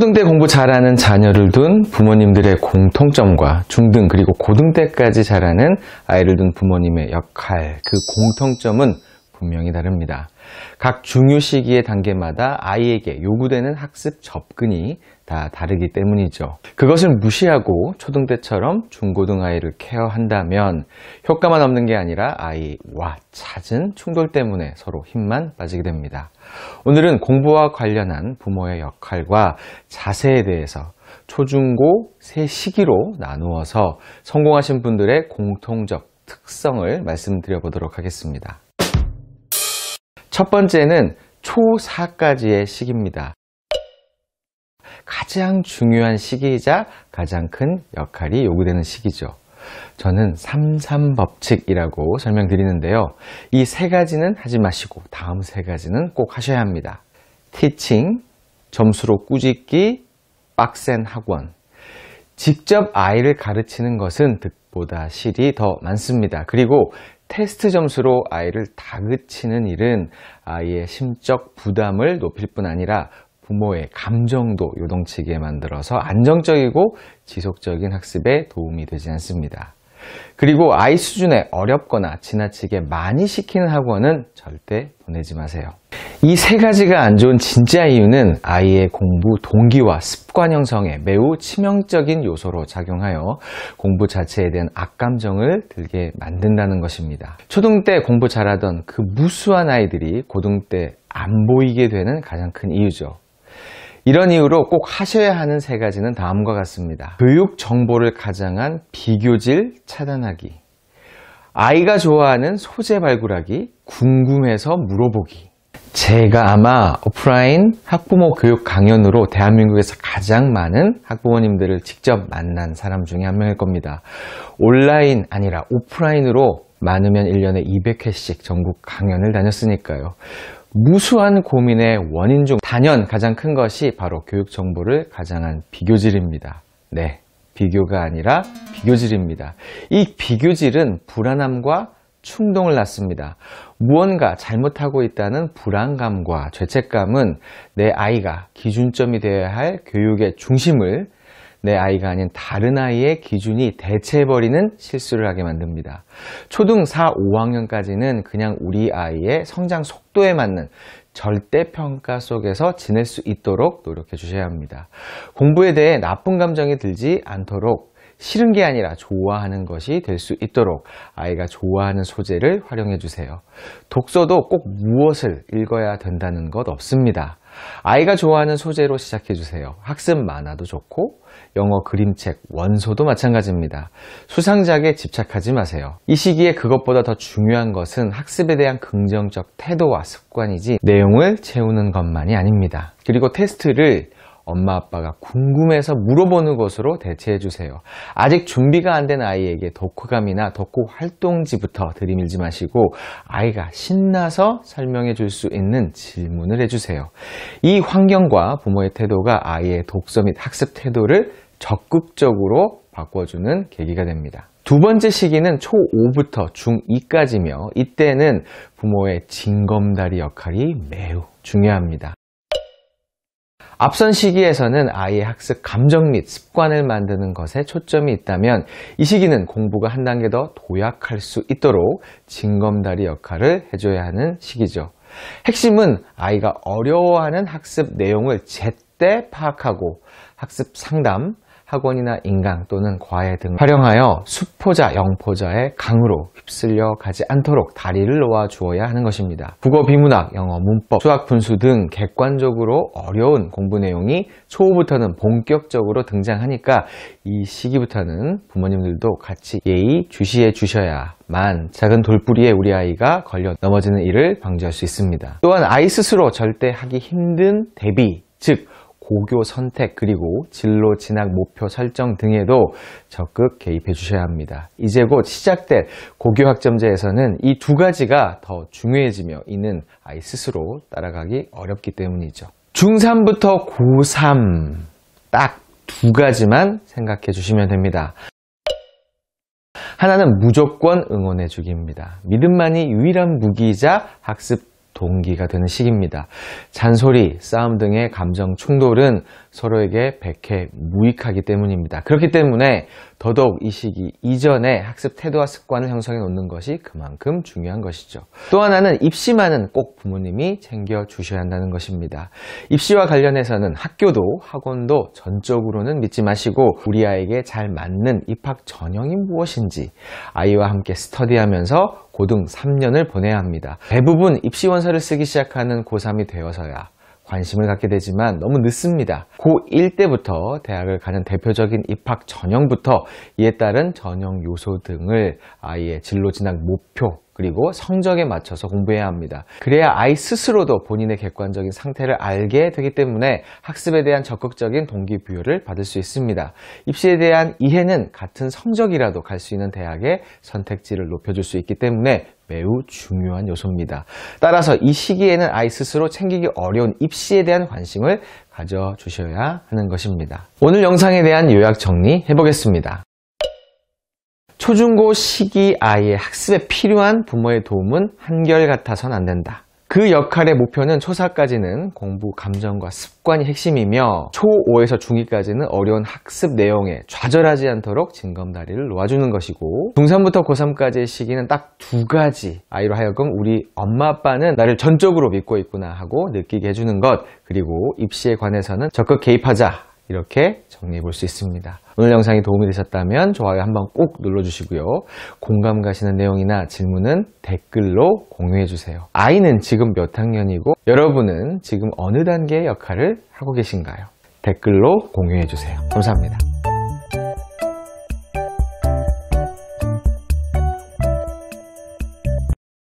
초등대 공부 잘하는 자녀를 둔 부모님들의 공통점과 중등 그리고 고등대까지 잘하는 아이를 둔 부모님의 역할 그 공통점은 분명히 다릅니다. 각 중요 시기의 단계마다 아이에게 요구되는 학습 접근이 다 다르기 때문이죠. 그것을 무시하고 초등 때처럼 중고등 아이를 케어한다면 효과만 없는 게 아니라 아이와 잦은 충돌 때문에 서로 힘만 빠지게 됩니다. 오늘은 공부와 관련한 부모의 역할과 자세에 대해서 초중고 세 시기로 나누어서 성공하신 분들의 공통적 특성을 말씀드려 보도록 하겠습니다. 첫 번째는 초사까지의 시기입니다. 가장 중요한 시기이자 가장 큰 역할이 요구되는 시기죠. 저는 삼삼법칙이라고 설명드리는데요. 이 세 가지는 하지 마시고 다음 세 가지는 꼭 하셔야 합니다. 티칭, 점수로 꾸짖기, 빡센 학원. 직접 아이를 가르치는 것은 득보다 실이 더 많습니다. 그리고 테스트 점수로 아이를 다그치는 일은 아이의 심적 부담을 높일 뿐 아니라 부모의 감정도 요동치게 만들어서 안정적이고 지속적인 학습에 도움이 되지 않습니다. 그리고 아이 수준에 어렵거나 지나치게 많이 시키는 학원은 절대 보내지 마세요. 이세 가지가 안 좋은 진짜 이유는 아이의 공부 동기와 습관 형성에 매우 치명적인 요소로 작용하여 공부 자체에 대한 악감정을 들게 만든다는 것입니다. 초등 때 공부 잘하던 그 무수한 아이들이 고등 때 안 보이게 되는 가장 큰 이유죠. 이런 이유로 꼭 하셔야 하는 세 가지는 다음과 같습니다. 교육 정보를 가장한 비교질 차단하기, 아이가 좋아하는 소재 발굴하기, 궁금해서 물어보기, 제가 아마 오프라인 학부모 교육 강연으로 대한민국에서 가장 많은 학부모님들을 직접 만난 사람 중에 한 명일 겁니다. 온라인 아니라 오프라인으로 많으면 1년에 200회씩 전국 강연을 다녔으니까요. 무수한 고민의 원인 중 단연 가장 큰 것이 바로 교육 정보를 가장한 비교질입니다. 네, 비교가 아니라 비교질입니다. 이 비교질은 불안함과 충동을 낳습니다. 무언가 잘못하고 있다는 불안감과 죄책감은 내 아이가 기준점이 되어야 할 교육의 중심을 내 아이가 아닌 다른 아이의 기준이 대체해버리는 실수를 하게 만듭니다. 초등 4, 5학년까지는 그냥 우리 아이의 성장 속도에 맞는 절대평가 속에서 지낼 수 있도록 노력해 주셔야 합니다. 공부에 대해 나쁜 감정이 들지 않도록 싫은 게 아니라 좋아하는 것이 될 수 있도록 아이가 좋아하는 소재를 활용해 주세요. 독서도 꼭 무엇을 읽어야 된다는 것 없습니다. 아이가 좋아하는 소재로 시작해 주세요. 학습 만화도 좋고 영어 그림책, 원소도 마찬가지입니다. 수상작에 집착하지 마세요. 이 시기에 그것보다 더 중요한 것은 학습에 대한 긍정적 태도와 습관이지 내용을 채우는 것만이 아닙니다. 그리고 테스트를 엄마 아빠가 궁금해서 물어보는 것으로 대체해 주세요. 아직 준비가 안 된 아이에게 독후감이나 독후 활동지부터 들이밀지 마시고 아이가 신나서 설명해 줄 수 있는 질문을 해주세요. 이 환경과 부모의 태도가 아이의 독서 및 학습 태도를 적극적으로 바꿔주는 계기가 됩니다. 두 번째 시기는 초5부터 중2까지며 이때는 부모의 징검다리 역할이 매우 중요합니다. 앞선 시기에서는 아이의 학습 감정 및 습관을 만드는 것에 초점이 있다면 이 시기는 공부가 한 단계 더 도약할 수 있도록 징검다리 역할을 해줘야 하는 시기죠. 핵심은 아이가 어려워하는 학습 내용을 제때 파악하고 학습 상담, 학원이나 인강 또는 과외 등을 활용하여 수포자, 영포자의 강으로 휩쓸려 가지 않도록 다리를 놓아 주어야 하는 것입니다. 국어, 비문학, 영어, 문법, 수학 분수 등 객관적으로 어려운 공부 내용이 초호부터는 본격적으로 등장하니까 이 시기부터는 부모님들도 같이 예의 주시해 주셔야만 작은 돌부리에 우리 아이가 걸려 넘어지는 일을 방지할 수 있습니다. 또한 아이 스스로 절대 하기 힘든 대비, 즉 고교 선택 그리고 진로 진학 목표 설정 등에도 적극 개입해 주셔야 합니다. 이제 곧 시작될 고교 학점제에서는 이 두 가지가 더 중요해지며 이는 아이 스스로 따라가기 어렵기 때문이죠. 중3부터 고3 딱 두 가지만 생각해 주시면 됩니다. 하나는 무조건 응원해주기입니다. 믿음만이 유일한 무기이자 학습 동기가 되는 시기입니다. 잔소리, 싸움 등의 감정 충돌은 서로에게 백해 무익하기 때문입니다. 그렇기 때문에 더더욱 이 시기 이전에 학습 태도와 습관을 형성해 놓는 것이 그만큼 중요한 것이죠. 또 하나는 입시만은 꼭 부모님이 챙겨 주셔야 한다는 것입니다. 입시와 관련해서는 학교도 학원도 전적으로는 믿지 마시고 우리 아이에게 잘 맞는 입학 전형이 무엇인지 아이와 함께 스터디하면서 고등 3년을 보내야 합니다. 대부분 입시원서 교과서를 쓰기 시작하는 고3이 되어서야 관심을 갖게 되지만 너무 늦습니다. 고1 때부터 대학을 가는 대표적인 입학 전형부터 이에 따른 전형 요소 등을 아이의 진로 진학 목표 그리고 성적에 맞춰서 공부해야 합니다. 그래야 아이 스스로도 본인의 객관적인 상태를 알게 되기 때문에 학습에 대한 적극적인 동기부여를 받을 수 있습니다. 입시에 대한 이해는 같은 성적이라도 갈 수 있는 대학의 선택지를 높여줄 수 있기 때문에 매우 중요한 요소입니다. 따라서 이 시기에는 아이 스스로 챙기기 어려운 입시에 대한 관심을 가져주셔야 하는 것입니다. 오늘 영상에 대한 요약 정리해보겠습니다. 초중고 시기 아이의 학습에 필요한 부모의 도움은 한결같아선 안 된다. 그 역할의 목표는 초사까지는 공부 감정과 습관이 핵심이며 초5에서 중2까지는 어려운 학습 내용에 좌절하지 않도록 징검다리를 놓아주는 것이고 중3부터 고3까지의 시기는 딱 두 가지 아이로 하여금 우리 엄마 아빠는 나를 전적으로 믿고 있구나 하고 느끼게 해주는 것 그리고 입시에 관해서는 적극 개입하자 이렇게 정리해 볼 수 있습니다. 오늘 영상이 도움이 되셨다면 좋아요 한번 꼭 눌러주시고요. 공감 가시는 내용이나 질문은 댓글로 공유해 주세요. 아이는 지금 몇 학년이고 여러분은 지금 어느 단계의 역할을 하고 계신가요? 댓글로 공유해 주세요. 감사합니다.